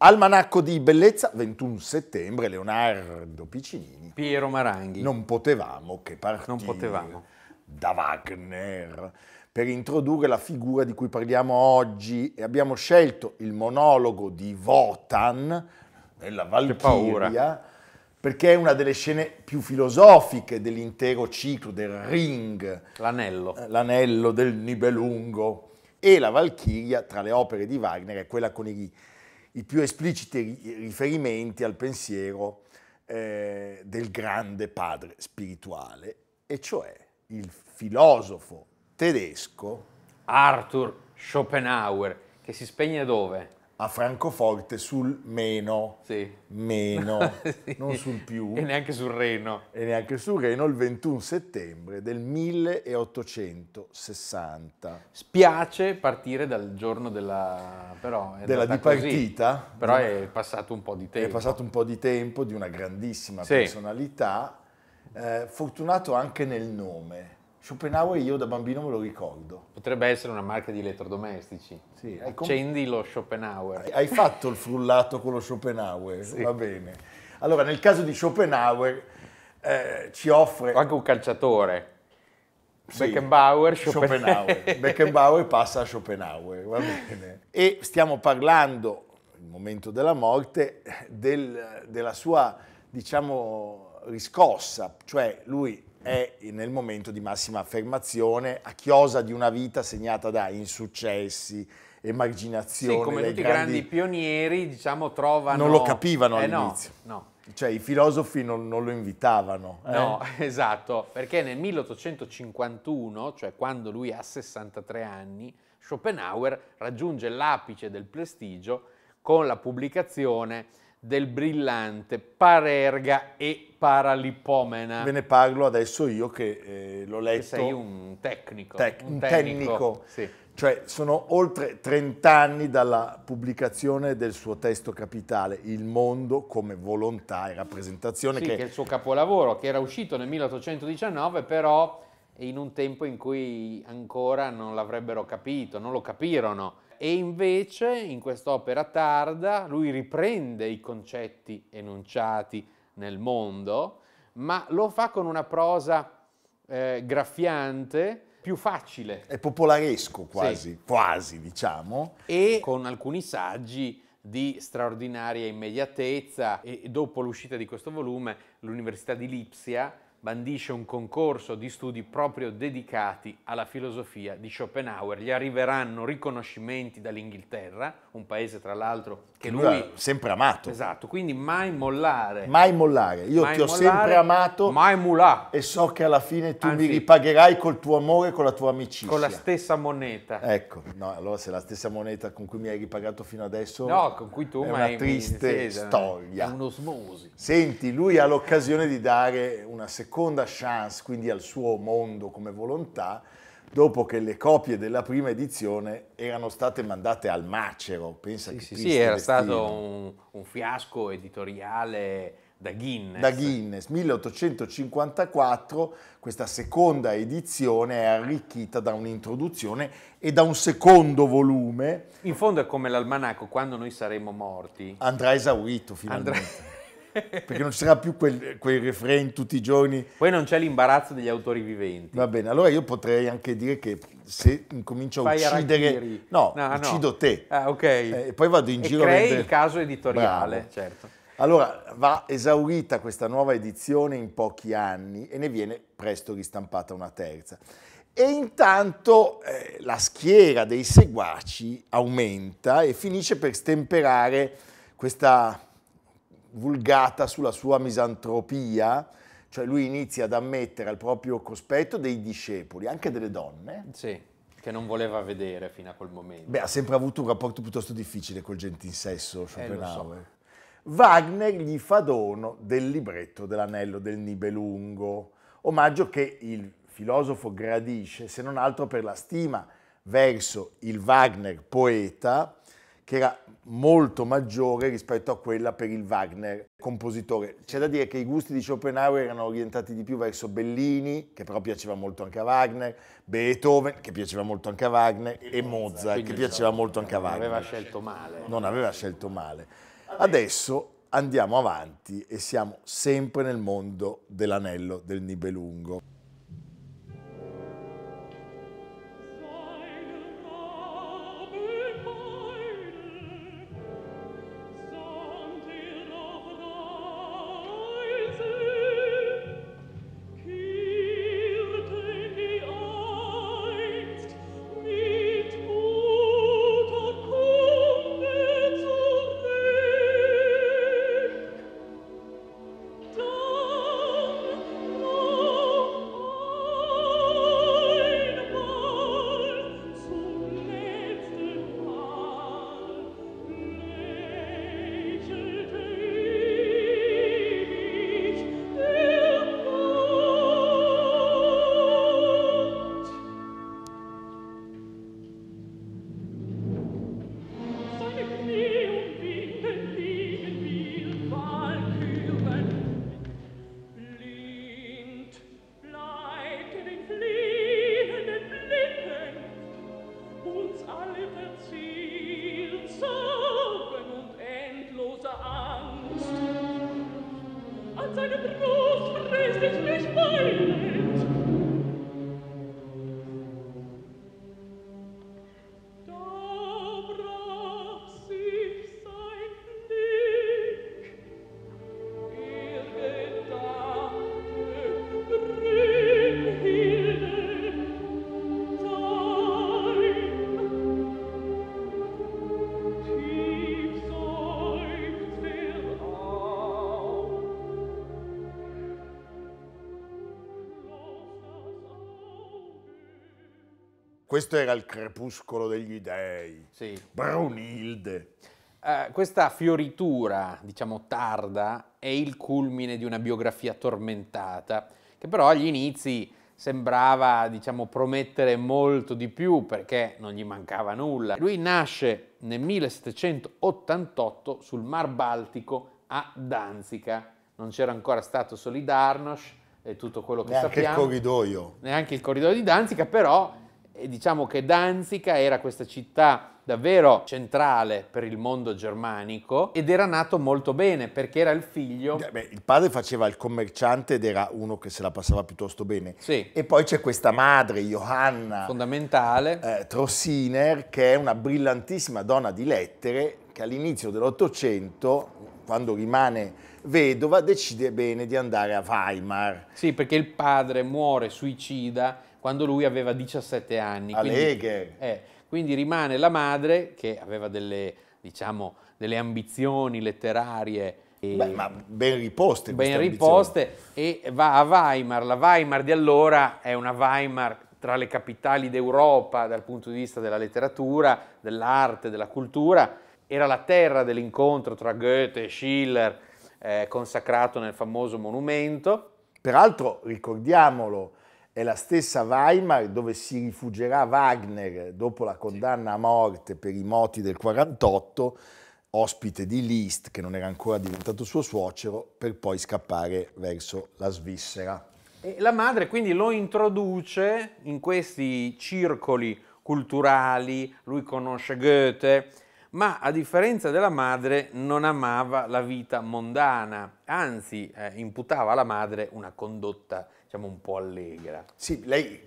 Almanacco di bellezza, 21 settembre, Leonardo Piccinini. Piero Maranghi. Non potevamo che partire non potevamo. da Wagner per introdurre la figura di cui parliamo oggi e abbiamo scelto il monologo di Votan nella Valchiria perché è una delle scene più filosofiche dell'intero ciclo del Ring. L'anello. Eh, l'anello del Nibelungo. E la Valchiria, tra le opere di Wagner, è quella con i i più espliciti riferimenti al pensiero eh, del grande padre spirituale, e cioè il filosofo tedesco Arthur Schopenhauer, che si spegne dove? a Francoforte sul meno, sì. meno sì. non sul più. E neanche sul Reno. E neanche sul Reno il 21 settembre del 1860. Spiace partire dal giorno della, però, della dipartita. Così. Però è passato un po' di tempo. È passato un po' di tempo di una grandissima sì. personalità, eh, fortunato anche nel nome. Schopenhauer io da bambino me lo ricordo. Potrebbe essere una marca di elettrodomestici. Sì, Accendi lo Schopenhauer. Hai fatto il frullato con lo Schopenhauer, sì. va bene. Allora, nel caso di Schopenhauer eh, ci offre... anche un calciatore. Sì. Beckenbauer, Schopenhauer. Schopenhauer. Beckenbauer passa a Schopenhauer, va bene. E stiamo parlando, il momento della morte, del, della sua, diciamo, riscossa. Cioè, lui è nel momento di massima affermazione, a chiosa di una vita segnata da insuccessi, emarginazioni. Sì, come tutti grandi... grandi pionieri, diciamo, trovano... Non lo capivano eh, all'inizio. No, no. Cioè i filosofi non, non lo invitavano. Eh? No, esatto, perché nel 1851, cioè quando lui ha 63 anni, Schopenhauer raggiunge l'apice del prestigio con la pubblicazione del brillante Parerga e Paralipomena. Ve ne parlo adesso io che eh, l'ho letto. Che sei un tecnico. Tec- un tecnico. tecnico. Sì. Cioè sono oltre 30 anni dalla pubblicazione del suo testo capitale, Il mondo come volontà e rappresentazione. Sì, che... che è il suo capolavoro, che era uscito nel 1819, però in un tempo in cui ancora non l'avrebbero capito, non lo capirono e invece in quest'opera tarda lui riprende i concetti enunciati nel mondo, ma lo fa con una prosa eh, graffiante, più facile. È popolaresco quasi, sì. quasi diciamo. E con alcuni saggi di straordinaria immediatezza e dopo l'uscita di questo volume l'Università di Lipsia bandisce un concorso di studi proprio dedicati alla filosofia di Schopenhauer. Gli arriveranno riconoscimenti dall'Inghilterra, un paese tra l'altro che lui, lui ha sempre amato. Esatto, quindi mai mollare. Mai mollare. Io mai ti mollare, ho sempre amato. Mai mulà. E so che alla fine tu Anzi, mi ripagherai col tuo amore, con la tua amicizia. Con la stessa moneta. Ecco, no, allora se la stessa moneta con cui mi hai ripagato fino adesso No, con cui tu è una triste mi, mi, eh. storia. È un'osmosi. Senti, lui ha l'occasione di dare una seconda chance quindi al suo mondo come volontà dopo che le copie della prima edizione erano state mandate al macero. Pensa sì, sì, sì, era stato un, un, fiasco editoriale da Guinness. Da Guinness, 1854, questa seconda edizione è arricchita da un'introduzione e da un secondo volume. In fondo è come l'almanaco, quando noi saremo morti. Andrà esaurito finalmente. Andrà perché non ci sarà più quel, quel refrain tutti i giorni. Poi non c'è l'imbarazzo degli autori viventi. Va bene, allora io potrei anche dire che se incomincio Fai a uccidere... No, ah, no, uccido no. te. Ah, ok. Eh, poi vado in e giro... crei vedere... il caso editoriale, Bravo. certo. Allora, va esaurita questa nuova edizione in pochi anni e ne viene presto ristampata una terza. E intanto eh, la schiera dei seguaci aumenta e finisce per stemperare questa vulgata sulla sua misantropia, cioè lui inizia ad ammettere al proprio cospetto dei discepoli, anche delle donne. Sì, che non voleva vedere fino a quel momento. Beh, ha sempre avuto un rapporto piuttosto difficile col gentinsesso eh, Schopenhauer. Eh, so. Wagner gli fa dono del libretto dell'anello del Nibelungo, omaggio che il filosofo gradisce, se non altro per la stima verso il Wagner poeta, che era molto maggiore rispetto a quella per il Wagner compositore. C'è da dire che i gusti di Schopenhauer erano orientati di più verso Bellini, che però piaceva molto anche a Wagner, Beethoven, che piaceva molto anche a Wagner, e Mozart, Quindi, che piaceva molto anche a Wagner. Non aveva scelto male. Non aveva scelto male. Adesso andiamo avanti e siamo sempre nel mondo dell'anello del Nibelungo. Questo era il crepuscolo degli dei. Sì. Brunilde. Uh, questa fioritura, diciamo tarda, è il culmine di una biografia tormentata, che però agli inizi sembrava diciamo, promettere molto di più perché non gli mancava nulla. Lui nasce nel 1788 sul Mar Baltico a Danzica. Non c'era ancora stato Solidarnosc e tutto quello che neanche sappiamo. Neanche il corridoio. Neanche il corridoio di Danzica, però e diciamo che Danzica era questa città davvero centrale per il mondo germanico ed era nato molto bene perché era il figlio. Beh, il padre faceva il commerciante ed era uno che se la passava piuttosto bene. Sì. E poi c'è questa madre, Johanna. Fondamentale. Eh, Trossiner, che è una brillantissima donna di lettere che all'inizio dell'Ottocento, quando rimane vedova, decide bene di andare a Weimar. Sì, perché il padre muore suicida quando lui aveva 17 anni. Alleghe. Quindi, eh, quindi rimane la madre che aveva delle, diciamo, delle ambizioni letterarie. Beh, ma ben riposte. Ben riposte ambizioni. e va a Weimar. La Weimar di allora è una Weimar tra le capitali d'Europa dal punto di vista della letteratura, dell'arte, della cultura. Era la terra dell'incontro tra Goethe e Schiller, eh, consacrato nel famoso monumento. Peraltro, ricordiamolo, è la stessa Weimar dove si rifugerà Wagner dopo la condanna a morte per i moti del 48, ospite di Liszt, che non era ancora diventato suo suocero, per poi scappare verso la Svizzera. E la madre quindi lo introduce in questi circoli culturali, lui conosce Goethe, ma a differenza della madre non amava la vita mondana, anzi eh, imputava alla madre una condotta diciamo, un po' allegra. Sì, lei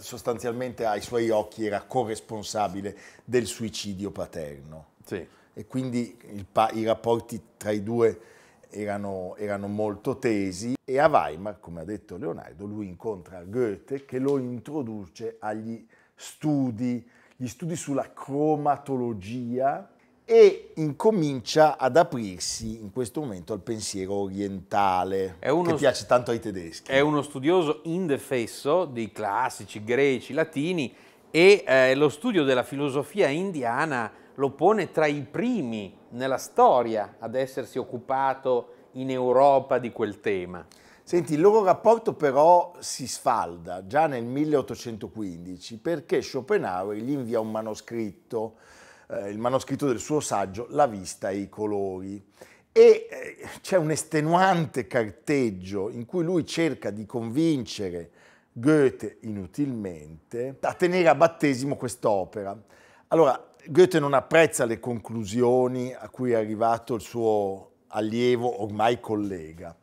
sostanzialmente ai suoi occhi era corresponsabile del suicidio paterno. Sì. E quindi pa- i rapporti tra i due erano, erano, molto tesi e a Weimar, come ha detto Leonardo, lui incontra Goethe che lo introduce agli studi, gli studi sulla cromatologia e incomincia ad aprirsi in questo momento al pensiero orientale, che piace tanto ai tedeschi. È uno studioso indefesso di classici greci, latini e eh, lo studio della filosofia indiana lo pone tra i primi nella storia ad essersi occupato in Europa di quel tema. Senti, il loro rapporto però si sfalda già nel 1815 perché Schopenhauer gli invia un manoscritto eh, il manoscritto del suo saggio La vista e i colori. E eh, c'è un estenuante carteggio in cui lui cerca di convincere Goethe inutilmente a tenere a battesimo quest'opera. Allora, Goethe non apprezza le conclusioni a cui è arrivato il suo allievo, ormai collega.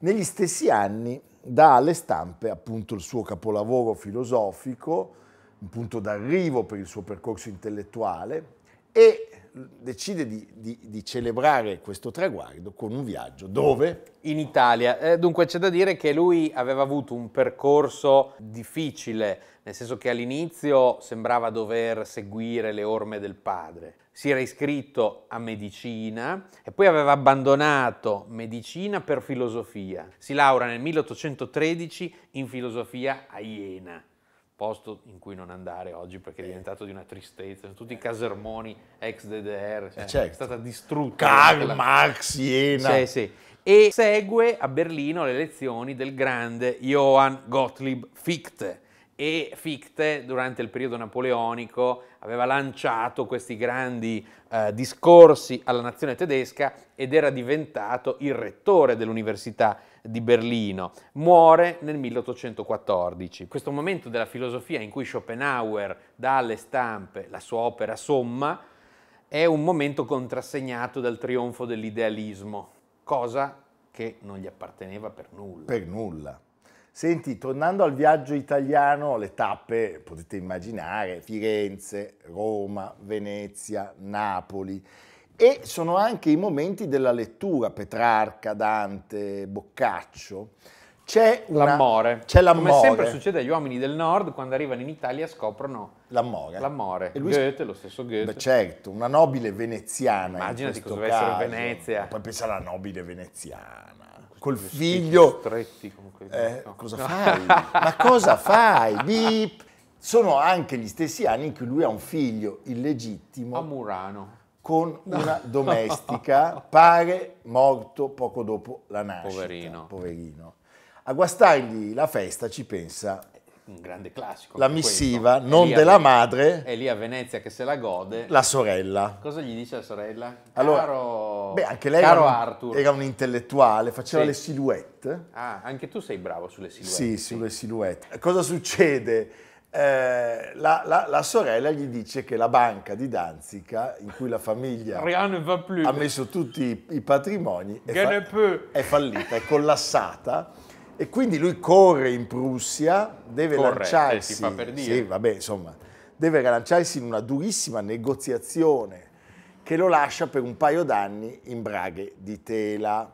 Negli stessi anni dà alle stampe appunto il suo capolavoro filosofico, un punto d'arrivo per il suo percorso intellettuale, e decide di, di, di, celebrare questo traguardo con un viaggio dove? In Italia. Eh, dunque c'è da dire che lui aveva avuto un percorso difficile, nel senso che all'inizio sembrava dover seguire le orme del padre. Si era iscritto a medicina e poi aveva abbandonato medicina per filosofia. Si laurea nel 1813 in filosofia a Iena posto in cui non andare oggi perché è diventato di una tristezza. tutti i eh. casermoni ex DDR, eh, cioè, certo. è stata distrutta. Karl Marx, Siena. Sì, sì. E segue a Berlino le lezioni del grande Johann Gottlieb Fichte. E Fichte, durante il periodo napoleonico, aveva lanciato questi grandi eh, discorsi alla nazione tedesca ed era diventato il rettore dell'università di Berlino. Muore nel 1814. Questo momento della filosofia in cui Schopenhauer dà alle stampe la sua opera Somma è un momento contrassegnato dal trionfo dell'idealismo, cosa che non gli apparteneva per nulla. Per nulla. Senti, tornando al viaggio italiano, le tappe potete immaginare, Firenze, Roma, Venezia, Napoli. E sono anche i momenti della lettura, Petrarca, Dante, Boccaccio. C'è una, l'amore. C'è l'amore. Come sempre succede agli uomini del nord, quando arrivano in Italia scoprono l'amore. l'amore. E lui... Goethe, lo stesso Goethe. Beh, certo, una nobile veneziana. Immaginati cosa doveva essere Venezia. Poi pensa alla nobile veneziana col figlio. Stretti con quei... eh, no. Cosa fai? Ma cosa fai? Beep. Sono anche gli stessi anni in cui lui ha un figlio illegittimo. A Murano con una domestica, pare morto poco dopo la nascita. Poverino. Poverino. A guastargli la festa ci pensa un grande classico. La missiva, non della Venezia, madre. È lì a Venezia che se la gode. La sorella. Cosa gli dice la sorella? Allora, caro, beh, anche lei era un, Arthur. era un intellettuale, faceva sì. le silhouette. Ah, anche tu sei bravo sulle silhouette. Sì, sì, sulle silhouette. Cosa succede? eh, la, la, la, sorella gli dice che la banca di Danzica, in cui la famiglia ha messo tutti i, i patrimoni, è, fa- è, fallita, è collassata. E quindi lui corre in Prussia, deve corre, lanciarsi. Eh, si fa per dire. Sì, vabbè, insomma, deve lanciarsi in una durissima negoziazione che lo lascia per un paio d'anni in braghe di tela.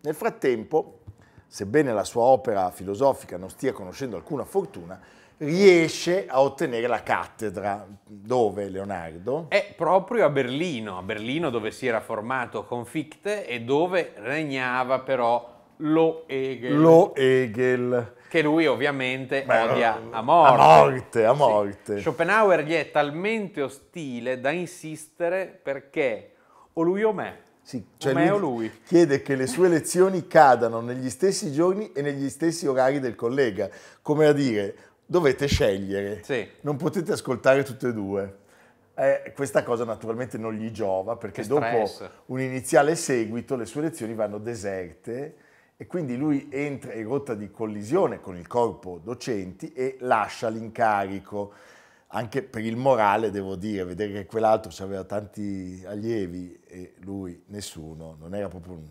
Nel frattempo, sebbene la sua opera filosofica non stia conoscendo alcuna fortuna, riesce a ottenere la cattedra. Dove Leonardo? È proprio a Berlino, a Berlino dove si era formato con Fichte e dove regnava però lo Hegel. Lo Hegel. Che lui ovviamente Beh, odia a morte. A morte, a morte. Sì. Schopenhauer gli è talmente ostile da insistere perché o lui o me. Sì, cioè me o lui. Chiede che le sue lezioni cadano negli stessi giorni e negli stessi orari del collega, come a dire dovete scegliere, sì. non potete ascoltare tutte e due. Eh, questa cosa naturalmente non gli giova perché dopo un iniziale seguito le sue lezioni vanno deserte e quindi lui entra in rotta di collisione con il corpo docenti e lascia l'incarico. Anche per il morale, devo dire, vedere che quell'altro aveva tanti allievi e lui nessuno, non era proprio un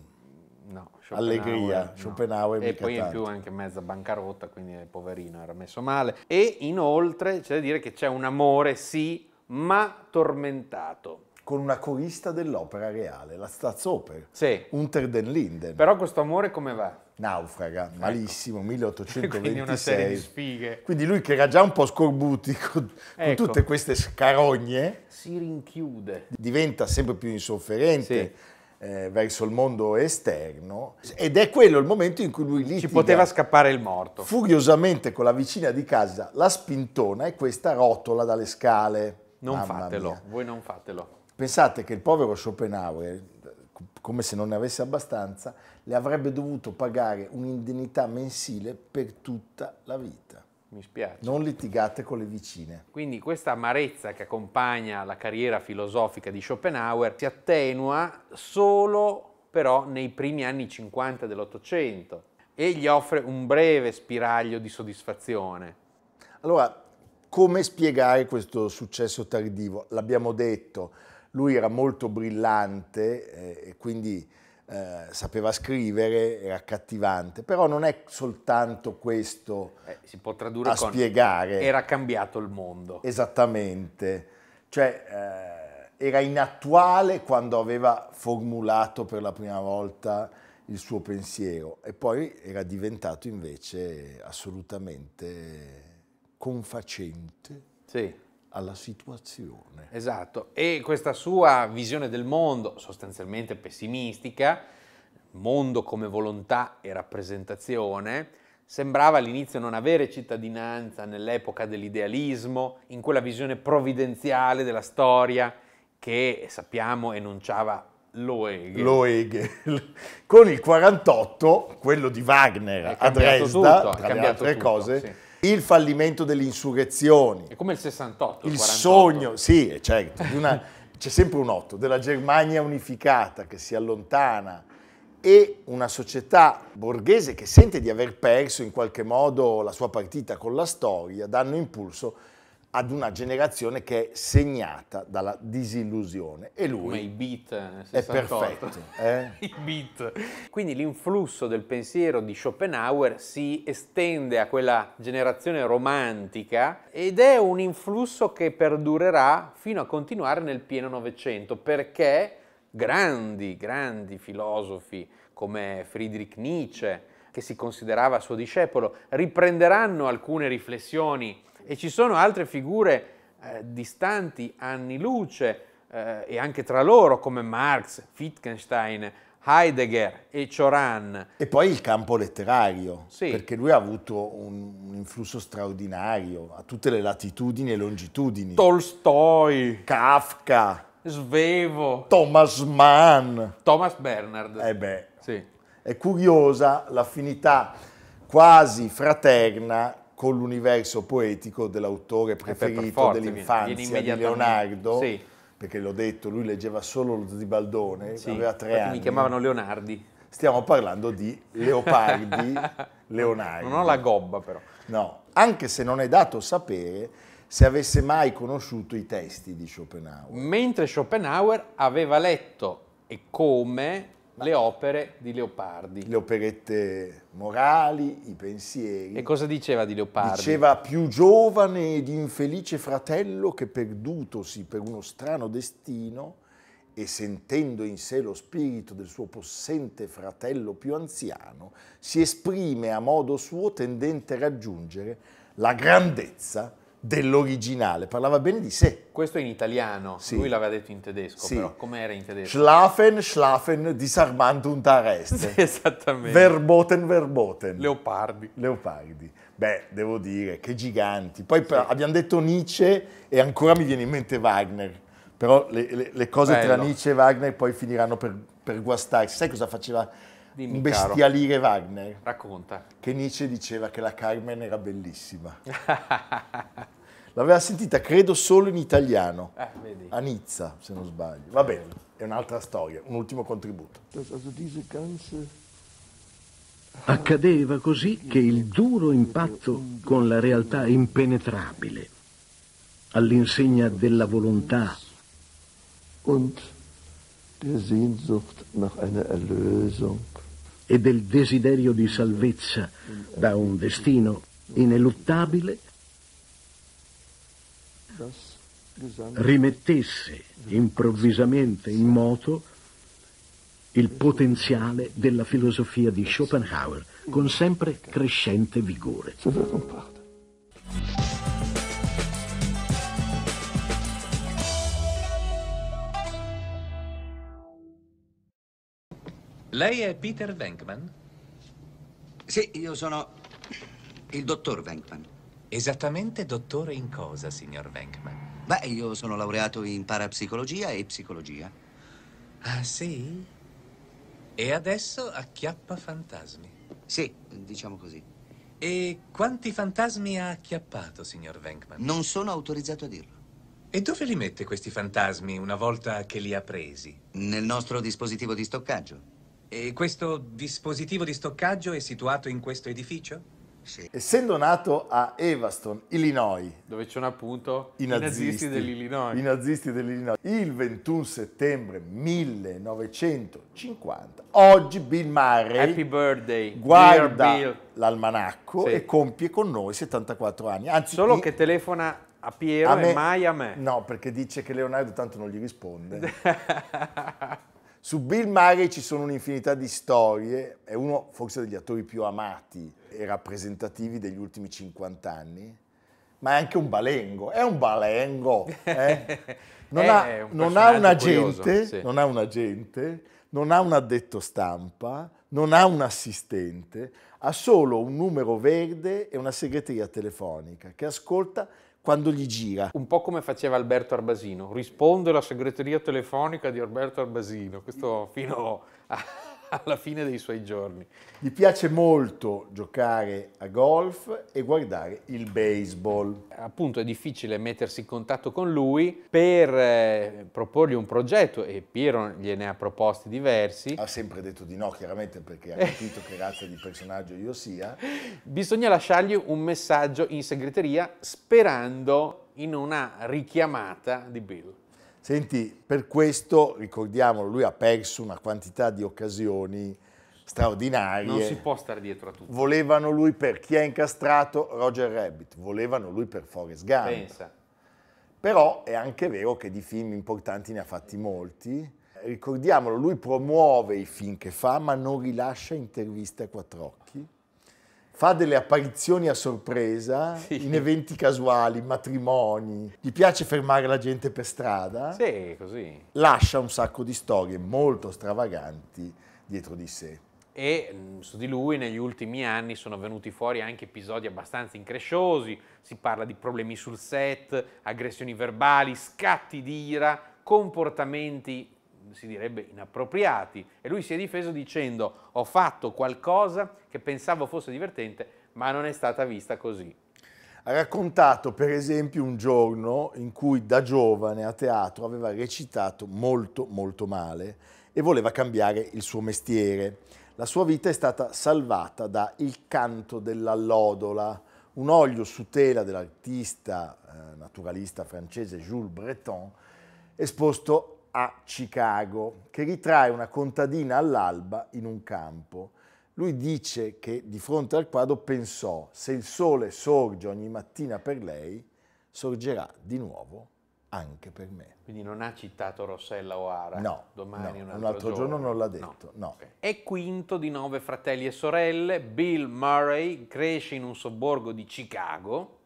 No, Schopenhauer, Allegria, Schopenhauer e poi tanto. in più anche mezza bancarotta, quindi poverino era messo male. E inoltre c'è da dire che c'è un amore sì, ma tormentato con una corista dell'opera reale, la Staatsoper, sì. Unter den Linden. Però questo amore come va? Naufraga, ecco. malissimo, ecco. 1826. Quindi una serie di sfighe. Quindi lui che era già un po' scorbutico, con, ecco. con tutte queste scarogne... Si rinchiude. Diventa sempre più insofferente. Sì eh, verso il mondo esterno ed è quello il momento in cui lui litiga. Ci poteva scappare il morto. Furiosamente con la vicina di casa la spintona e questa rotola dalle scale. Non Mamma fatelo, mia. voi non fatelo. Pensate che il povero Schopenhauer, come se non ne avesse abbastanza, le avrebbe dovuto pagare un'indennità mensile per tutta la vita. Mi spiace. Non litigate con le vicine. Quindi questa amarezza che accompagna la carriera filosofica di Schopenhauer si attenua solo però nei primi anni 50 dell'Ottocento e gli offre un breve spiraglio di soddisfazione. Allora, come spiegare questo successo tardivo? L'abbiamo detto, lui era molto brillante eh, e quindi eh, sapeva scrivere, era accattivante, però non è soltanto questo eh, si può tradurre a con spiegare. Era cambiato il mondo. Esattamente, cioè eh, era inattuale quando aveva formulato per la prima volta il suo pensiero e poi era diventato invece assolutamente confacente. Sì alla situazione. Esatto, e questa sua visione del mondo, sostanzialmente pessimistica, mondo come volontà e rappresentazione, sembrava all'inizio non avere cittadinanza nell'epoca dell'idealismo, in quella visione provvidenziale della storia che sappiamo enunciava lo Hegel. Lo Hegel. Con il 48, quello di Wagner a Dresda, tutto, tra le altre tutto, cose, sì il fallimento delle insurrezioni. È come il 68. Il, il sogno, sì, certo, una, c'è sempre un otto, della Germania unificata che si allontana e una società borghese che sente di aver perso in qualche modo la sua partita con la storia danno impulso ad una generazione che è segnata dalla disillusione e lui Come i beat eh, è perfetto eh? i beat quindi l'influsso del pensiero di Schopenhauer si estende a quella generazione romantica ed è un influsso che perdurerà fino a continuare nel pieno novecento perché grandi grandi filosofi come Friedrich Nietzsche che si considerava suo discepolo riprenderanno alcune riflessioni e ci sono altre figure eh, distanti anni luce eh, e anche tra loro come Marx, Wittgenstein, Heidegger e Choran. E poi il campo letterario, sì. perché lui ha avuto un, un, influsso straordinario a tutte le latitudini e longitudini. Tolstoi, Kafka, Svevo, Thomas Mann, Thomas Bernard. Eh beh, sì. è curiosa l'affinità quasi fraterna con l'universo poetico dell'autore eh, preferito forza, dell'infanzia di Leonardo. Sì. Perché l'ho detto, lui leggeva solo lo Zibaldone, sì, aveva tre anni. Mi chiamavano Leonardi. Stiamo parlando di Leopardi Leonardo. Non ho la gobba però. No, anche se non è dato sapere se avesse mai conosciuto i testi di Schopenhauer. Mentre Schopenhauer aveva letto e come le opere di Leopardi. Le operette morali, i pensieri. E cosa diceva di Leopardi? Diceva più giovane ed infelice fratello che perdutosi per uno strano destino e sentendo in sé lo spirito del suo possente fratello più anziano, si esprime a modo suo tendente a raggiungere la grandezza dell'originale, parlava bene di sé. Questo in italiano, sì. lui l'aveva detto in tedesco, sì. però come era in tedesco? Schlafen, schlafen, disarmandum tareste. Sì, esattamente. Verboten, verboten. Leopardi. Leopardi. Beh, devo dire, che giganti. Poi sì. abbiamo detto Nietzsche e ancora mi viene in mente Wagner. Però le, le, le cose Bello. tra Nietzsche e Wagner poi finiranno per, per guastarsi. Sai cosa faceva Dimmi, bestialire caro. Wagner. Racconta. Che Nietzsche diceva che la Carmen era bellissima. L'aveva sentita, credo, solo in italiano. Eh, a Nizza, se non sbaglio. Va bene, è un'altra storia, un ultimo contributo. Accadeva così che il duro impatto con la realtà impenetrabile, all'insegna della volontà, Und der Sehnsucht nach einer Erlösung e del desiderio di salvezza da un destino ineluttabile, rimettesse improvvisamente in moto il potenziale della filosofia di Schopenhauer con sempre crescente vigore. Lei è Peter Venkman? Sì, io sono il dottor Venkman. Esattamente dottore in cosa, signor Venkman? Beh, io sono laureato in parapsicologia e psicologia. Ah, sì? E adesso acchiappa fantasmi. Sì, diciamo così. E quanti fantasmi ha acchiappato, signor Venkman? Non sono autorizzato a dirlo. E dove li mette questi fantasmi una volta che li ha presi? Nel nostro dispositivo di stoccaggio. E questo dispositivo di stoccaggio è situato in questo edificio? Sì. Essendo nato a Evanston, Illinois, dove c'è un appunto i nazisti, nazisti dell'Illinois. I nazisti dell'Illinois. Il 21 settembre 1950, oggi Bill Murray Happy birthday, guarda Bill. l'almanacco sì. e compie con noi 74 anni. Anzi, Solo che telefona a Piero a me... e mai a me. No, perché dice che Leonardo tanto non gli risponde. Su Bill Murray ci sono un'infinità di storie, è uno forse degli attori più amati e rappresentativi degli ultimi 50 anni, ma è anche un balengo, è un balengo. Eh? Non, ha, un non, ha curioso, agente, sì. non ha un agente, non ha un addetto stampa, non ha un assistente, ha solo un numero verde e una segreteria telefonica che ascolta quando gli gira. Un po' come faceva Alberto Arbasino, risponde la segreteria telefonica di Alberto Arbasino, questo fino a... alla fine dei suoi giorni. Gli piace molto giocare a golf e guardare il baseball. Appunto è difficile mettersi in contatto con lui per eh, proporgli un progetto e Piero gliene ha proposti diversi. Ha sempre detto di no chiaramente perché ha capito che razza di personaggio io sia. Bisogna lasciargli un messaggio in segreteria sperando in una richiamata di Bill. Senti, per questo, ricordiamolo, lui ha perso una quantità di occasioni straordinarie. Non si può stare dietro a tutto. Volevano lui per chi ha incastrato Roger Rabbit, volevano lui per Forrest Gump. Pensa. Però è anche vero che di film importanti ne ha fatti molti. Ricordiamolo, lui promuove i film che fa, ma non rilascia interviste a quattro occhi fa delle apparizioni a sorpresa sì. in eventi casuali, matrimoni, gli piace fermare la gente per strada. Sì, così. Lascia un sacco di storie molto stravaganti dietro di sé. E mm, su di lui negli ultimi anni sono venuti fuori anche episodi abbastanza incresciosi, si parla di problemi sul set, aggressioni verbali, scatti di ira, comportamenti si direbbe inappropriati e lui si è difeso dicendo ho fatto qualcosa che pensavo fosse divertente ma non è stata vista così. Ha raccontato per esempio un giorno in cui da giovane a teatro aveva recitato molto molto male e voleva cambiare il suo mestiere. La sua vita è stata salvata da Il canto dell'allodola, un olio su tela dell'artista eh, naturalista francese Jules Breton, esposto a Chicago, che ritrae una contadina all'alba in un campo. Lui dice che di fronte al quadro pensò, se il sole sorge ogni mattina per lei, sorgerà di nuovo anche per me. Quindi non ha citato Rossella O'Hara? No, domani no, un, altro un altro giorno, giorno non l'ha detto. No. no. È quinto di nove fratelli e sorelle, Bill Murray cresce in un sobborgo di Chicago,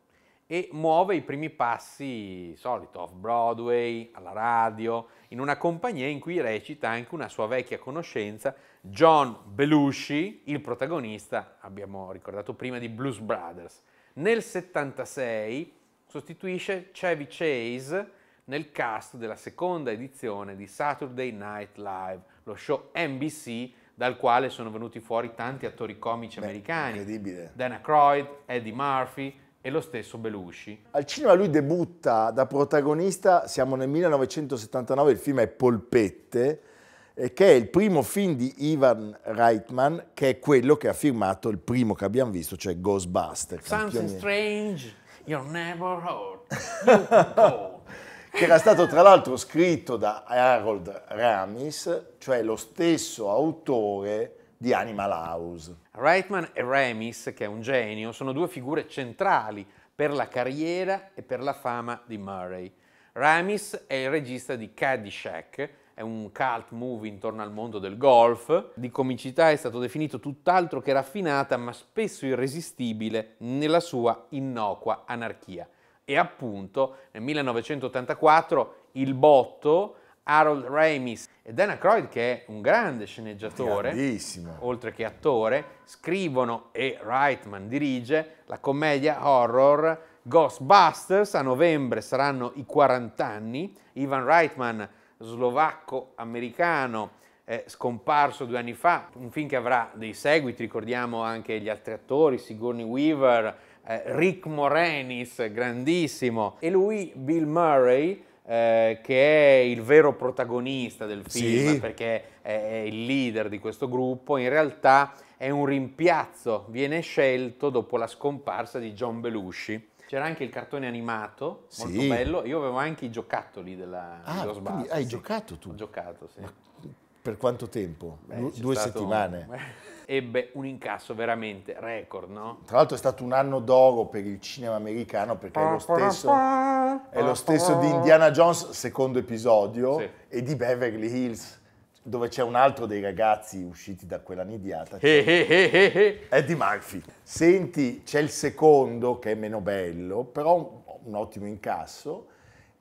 e muove i primi passi solito off-Broadway, alla radio, in una compagnia in cui recita anche una sua vecchia conoscenza, John Belushi, il protagonista, abbiamo ricordato prima, di Blues Brothers. Nel 76 sostituisce Chevy Chase nel cast della seconda edizione di Saturday Night Live, lo show NBC dal quale sono venuti fuori tanti attori comici Beh, americani. Incredibile. Dana Croyd, Eddie Murphy, e lo stesso Belushi. Al cinema lui debutta da protagonista, siamo nel 1979, il film è Polpette, eh, che è il primo film di Ivan Reitman, che è quello che ha firmato il primo che abbiamo visto, cioè Ghostbusters. Something strange you never heard. che era stato tra l'altro scritto da Harold Ramis, cioè lo stesso autore di Animal House. Reitman e Remis, che è un genio, sono due figure centrali per la carriera e per la fama di Murray. Remis è il regista di Caddyshack, è un cult movie intorno al mondo del golf, di comicità è stato definito tutt'altro che raffinata ma spesso irresistibile nella sua innocua anarchia. E appunto nel 1984 il botto Harold Ramis e Dana Croyd, che è un grande sceneggiatore, oltre che attore, scrivono e Reitman dirige la commedia horror Ghostbusters. A novembre saranno i 40 anni. Ivan Reitman, slovacco-americano, eh, scomparso due anni fa, un film che avrà dei seguiti, ricordiamo anche gli altri attori, Sigourney Weaver, eh, Rick Morenis, grandissimo, e lui, Bill Murray, eh, che è il vero protagonista del film, sì. perché è il leader di questo gruppo, in realtà è un rimpiazzo, viene scelto dopo la scomparsa di John Belushi. C'era anche il cartone animato, molto sì. bello. Io avevo anche i giocattoli della ah, Ghostbusters. Hai sì. giocato tu? Ho giocato, sì. Ma per quanto tempo? Beh, Due settimane. Un... Ebbe un incasso veramente record, no? Tra l'altro è stato un anno d'oro per il cinema americano perché è lo stesso, è lo stesso di Indiana Jones, secondo episodio, sì. e di Beverly Hills dove c'è un altro dei ragazzi usciti da quella nidiata, eh, cioè eh, eh, eh Eddie Murphy. Senti, c'è il secondo che è meno bello, però un, un ottimo incasso,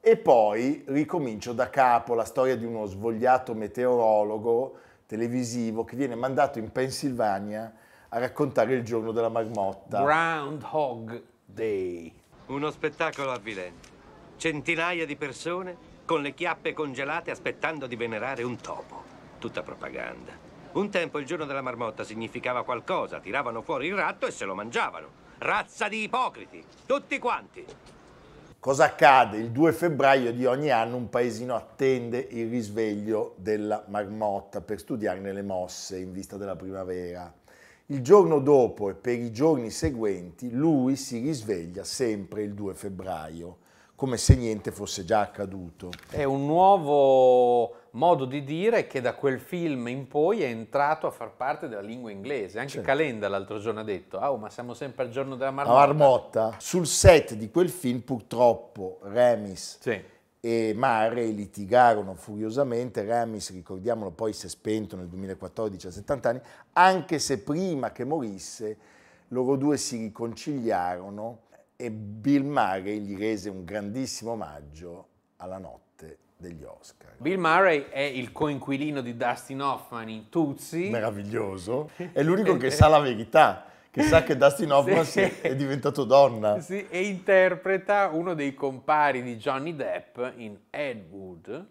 e poi ricomincio da capo la storia di uno svogliato meteorologo televisivo che viene mandato in Pennsylvania a raccontare il giorno della marmotta. Groundhog Day. Uno spettacolo avvilente. Centinaia di persone con le chiappe congelate aspettando di venerare un topo. Tutta propaganda. Un tempo il giorno della marmotta significava qualcosa, tiravano fuori il ratto e se lo mangiavano. Razza di ipocriti, tutti quanti. Cosa accade? Il 2 febbraio di ogni anno un paesino attende il risveglio della marmotta per studiarne le mosse in vista della primavera. Il giorno dopo e per i giorni seguenti lui si risveglia sempre il 2 febbraio, come se niente fosse già accaduto. È un nuovo modo di dire che da quel film in poi è entrato a far parte della lingua inglese. Anche certo. Calenda l'altro giorno ha detto, ah, oh, ma siamo sempre al giorno della marmotta. La marmotta. Sul set di quel film purtroppo Remis sì. e Mare litigarono furiosamente. Remis, ricordiamolo, poi si è spento nel 2014 a 70 anni, anche se prima che morisse loro due si riconciliarono e Bill Mare gli rese un grandissimo omaggio alla notte degli Oscar. Bill Murray è il coinquilino di Dustin Hoffman in Tuzzi. Meraviglioso. È l'unico che sa la verità, che sa che Dustin Hoffman sì. è diventato donna. Sì, e interpreta uno dei compari di Johnny Depp in Ed Wood.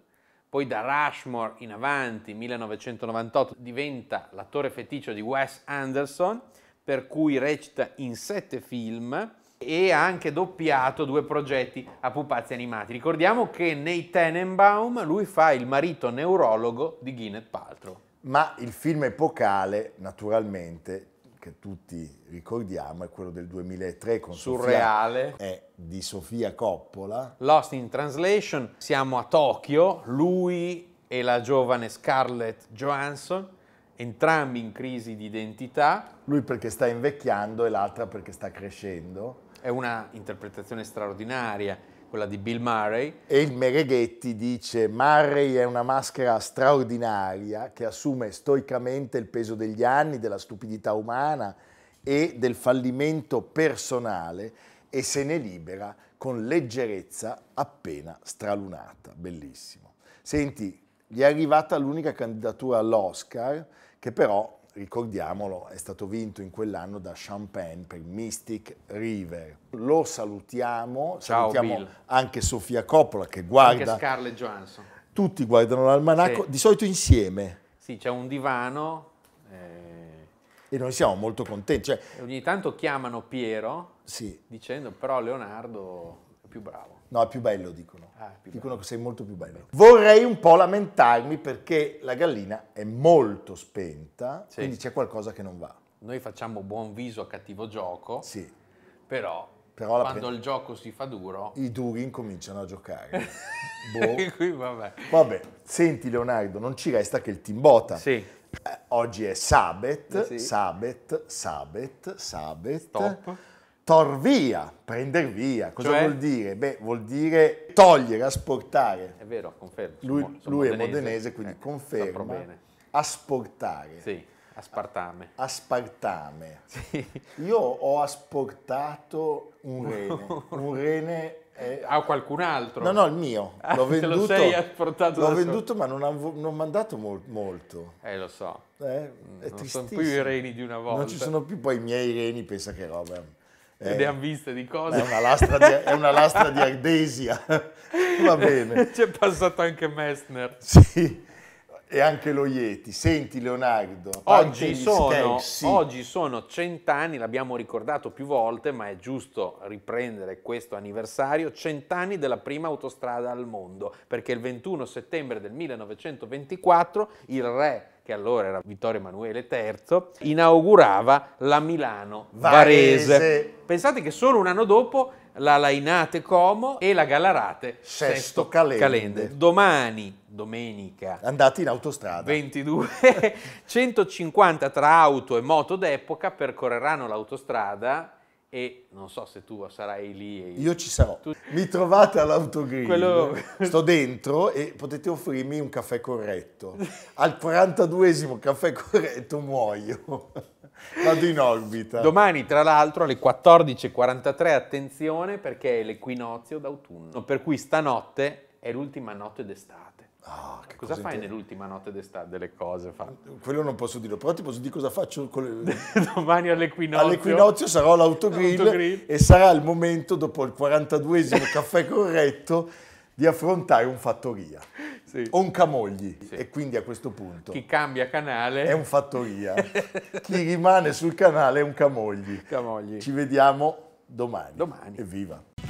Poi da Rushmore in avanti, 1998, diventa l'attore feticcio di Wes Anderson, per cui recita in sette film e ha anche doppiato due progetti a pupazzi animati. Ricordiamo che nei Tenenbaum lui fa il marito neurologo di Gwyneth Paltrow. Ma il film epocale, naturalmente, che tutti ricordiamo, è quello del 2003 con Surreale. Sofia, è di Sofia Coppola. Lost in Translation, siamo a Tokyo, lui e la giovane Scarlett Johansson, entrambi in crisi di identità. Lui perché sta invecchiando e l'altra perché sta crescendo è una interpretazione straordinaria, quella di Bill Murray. E il Mereghetti dice Murray è una maschera straordinaria che assume stoicamente il peso degli anni, della stupidità umana e del fallimento personale e se ne libera con leggerezza appena stralunata. Bellissimo. Senti, gli è arrivata l'unica candidatura all'Oscar che però ricordiamolo, è stato vinto in quell'anno da Champagne per Mystic River. Lo salutiamo, Ciao, salutiamo Bill. anche Sofia Coppola che guarda... Anche Scarlett Johansson. Tutti guardano l'almanacco, sì. di solito insieme. Sì, c'è un divano. Eh... E noi siamo molto contenti. Cioè... Ogni tanto chiamano Piero sì. dicendo però Leonardo è più bravo. No, è più bello, dicono. Ah, più dicono bello. che sei molto più bello. Vorrei un po' lamentarmi perché la gallina è molto spenta, sì. quindi c'è qualcosa che non va. Noi facciamo buon viso a cattivo gioco, sì. però, però quando pre... il gioco si fa duro... I duri incominciano a giocare. boh. vabbè. vabbè. senti Leonardo, non ci resta che il Timbota. Sì. Eh, oggi è Sabet, sì. Sabet, Sabet, Sabet. Top tor via, prender via, cosa cioè? vuol dire? Beh, vuol dire togliere, asportare. È vero, confermo. Lui, lui modenese, è modenese, quindi eh, confermo. Asportare. Sì, aspartame. Aspartame. Sì. Io ho asportato un rene, un rene eh, ah, a qualcun altro? No, no, il mio. Ah, l'ho venduto, lo sei l'ho venduto ma non ho mandato mol- molto. Eh, lo so. Eh, mm, non sono più i reni di una volta. Non ci sono più poi i miei reni, pensa che roba eh, ne ha viste di cose. È una lastra di, è una lastra di Ardesia, va bene. C'è passato anche Messner. Sì, e anche lo Yeti. Senti Leonardo, oggi sono, oggi sono cent'anni, l'abbiamo ricordato più volte, ma è giusto riprendere questo anniversario, cent'anni della prima autostrada al mondo, perché il 21 settembre del 1924 il re che allora era Vittorio Emanuele III, inaugurava la Milano-Varese. Pensate che solo un anno dopo la Lainate Como e la Gallarate Sesto, Calende. Calende. Domani, domenica. Andate in autostrada. 22, 150 tra auto e moto d'epoca percorreranno l'autostrada e non so se tu sarai lì. E io... io ci sarò. Tu... Mi trovate all'autogrill, Quello... sto dentro e potete offrirmi un caffè corretto. Al 42esimo caffè corretto muoio. Vado in orbita. Domani, tra l'altro, alle 14.43, attenzione perché è l'equinozio d'autunno, per cui stanotte è l'ultima notte d'estate. Ah, cosa fai te... nell'ultima notte d'estate delle cose? Fa? Quello non posso dirlo, però ti posso dire cosa faccio. Le... Domani all'equinozio. All'equinozio sarò all'autogrill e sarà il momento, dopo il 42esimo caffè corretto, di affrontare un fattoria sì. o un camogli. Sì. E quindi a questo punto. Chi cambia canale. È un fattoria. Chi rimane sul canale è un camogli. camogli. Ci vediamo domani. Domani. Evviva.